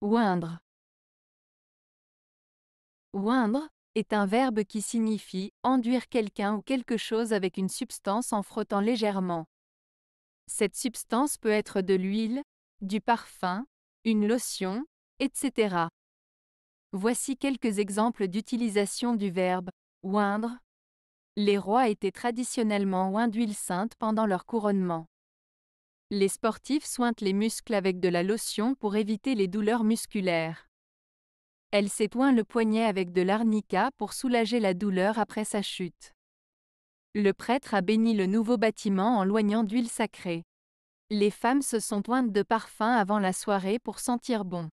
Oindre. Oindre est un verbe qui signifie enduire quelqu'un ou quelque chose avec une substance en frottant légèrement. Cette substance peut être de l'huile, du parfum, une lotion, etc. Voici quelques exemples d'utilisation du verbe oindre. Les rois étaient traditionnellement oints d'huile sainte pendant leur couronnement. Les sportifs sointent les muscles avec de la lotion pour éviter les douleurs musculaires. Elle s'étoint le poignet avec de l'arnica pour soulager la douleur après sa chute. Le prêtre a béni le nouveau bâtiment en loignant d'huile sacrée. Les femmes se sont pointes de parfum avant la soirée pour sentir bon.